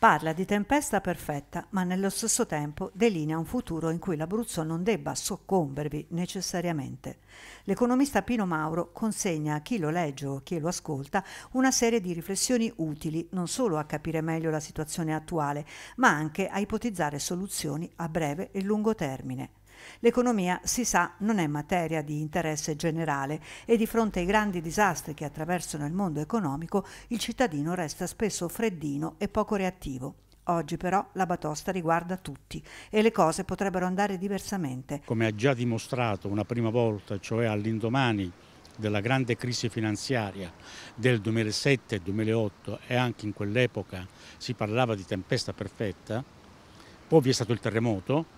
Parla di tempesta perfetta, ma nello stesso tempo delinea un futuro in cui l'Abruzzo non debba soccombervi necessariamente. L'economista Pino Mauro consegna a chi lo legge o a chi lo ascolta una serie di riflessioni utili non solo a capire meglio la situazione attuale, ma anche a ipotizzare soluzioni a breve e lungo termine. L'economia, si sa, non è materia di interesse generale e di fronte ai grandi disastri che attraversano il mondo economico, il cittadino resta spesso freddino e poco reattivo. Oggi però la batosta riguarda tutti e le cose potrebbero andare diversamente. Come ha già dimostrato una prima volta, cioè all'indomani della grande crisi finanziaria del 2007-2008 e anche in quell'epoca si parlava di tempesta perfetta, poi vi è stato il terremoto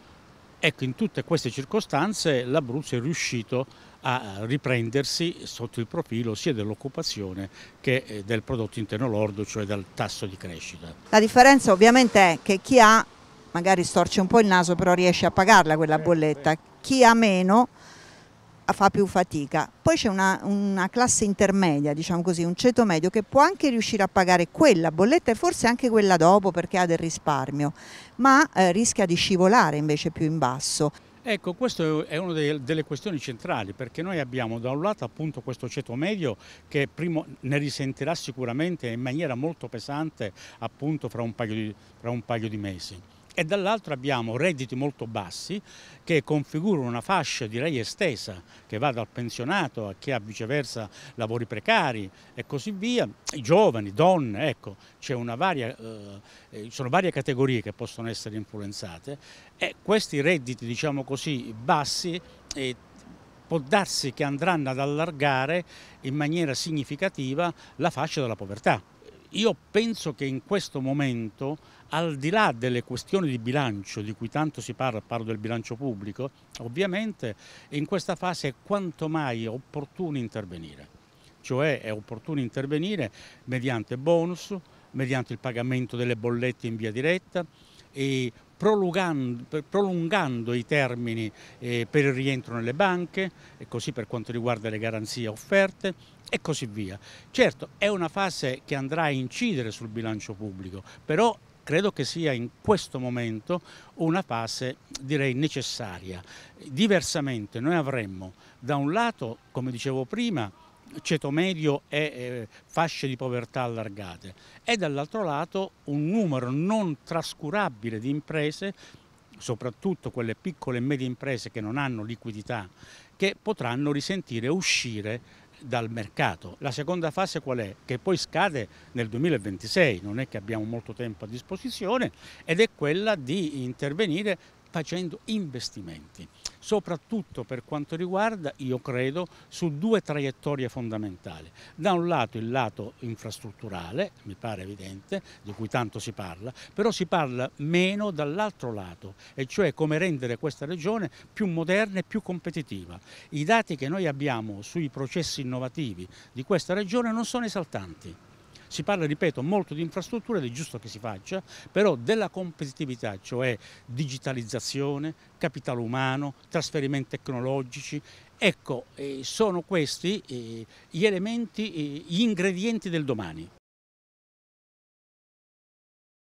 Ecco, in tutte queste circostanze l'Abruzzo è riuscito a riprendersi sotto il profilo sia dell'occupazione che eh, del prodotto interno lordo, cioè dal tasso di crescita. La differenza ovviamente è che chi ha magari storce un po' il naso però riesce a pagarla quella bolletta, eh, chi ha meno fa più fatica. Poi c'è una, una, classe intermedia, diciamo così, un ceto medio che può anche riuscire a pagare quella bolletta e forse anche quella dopo perché ha del risparmio, ma eh, rischia di scivolare invece più in basso. Ecco, questa è una delle questioni centrali perché noi abbiamo da un lato appunto questo ceto medio che primo ne risentirà sicuramente in maniera molto pesante appunto fra un paio di, fra un paio di mesi e dall'altro abbiamo redditi molto bassi che configurano una fascia direi estesa che va dal pensionato a chi ha viceversa lavori precari e così via, i giovani, donne, ecco, varia, eh, eh, sono varie categorie che possono essere influenzate e questi redditi diciamo così bassi eh, può darsi che andranno ad allargare in maniera significativa la fascia della povertà io penso che in questo momento, al di là delle questioni di bilancio di cui tanto si parla, parlo del bilancio pubblico, ovviamente in questa fase è quanto mai opportuno intervenire, cioè è opportuno intervenire mediante bonus, mediante il pagamento delle bollette in via diretta e prolungando, prolungando i termini eh, per il rientro nelle banche e così per quanto riguarda le garanzie offerte e così via. Certo, è una fase che andrà a incidere sul bilancio pubblico, però credo che sia in questo momento una fase direi necessaria. Diversamente noi avremmo da un lato, come dicevo prima, ceto medio e eh, fasce di povertà allargate e dall'altro lato un numero non trascurabile di imprese, soprattutto quelle piccole e medie imprese che non hanno liquidità, che potranno risentire uscire dal mercato. La seconda fase qual è? Che poi scade nel 2026, non è che abbiamo molto tempo a disposizione, ed è quella di intervenire facendo investimenti, soprattutto per quanto riguarda, io credo, su due traiettorie fondamentali. Da un lato il lato infrastrutturale, mi pare evidente, di cui tanto si parla, però si parla meno dall'altro lato, e cioè come rendere questa regione più moderna e più competitiva. I dati che noi abbiamo sui processi innovativi di questa regione non sono esaltanti. Si parla, ripeto, molto di infrastrutture ed è giusto che si faccia, però della competitività, cioè digitalizzazione, capitale umano, trasferimenti tecnologici Ecco, eh, sono questi eh, gli elementi, eh, gli ingredienti del domani.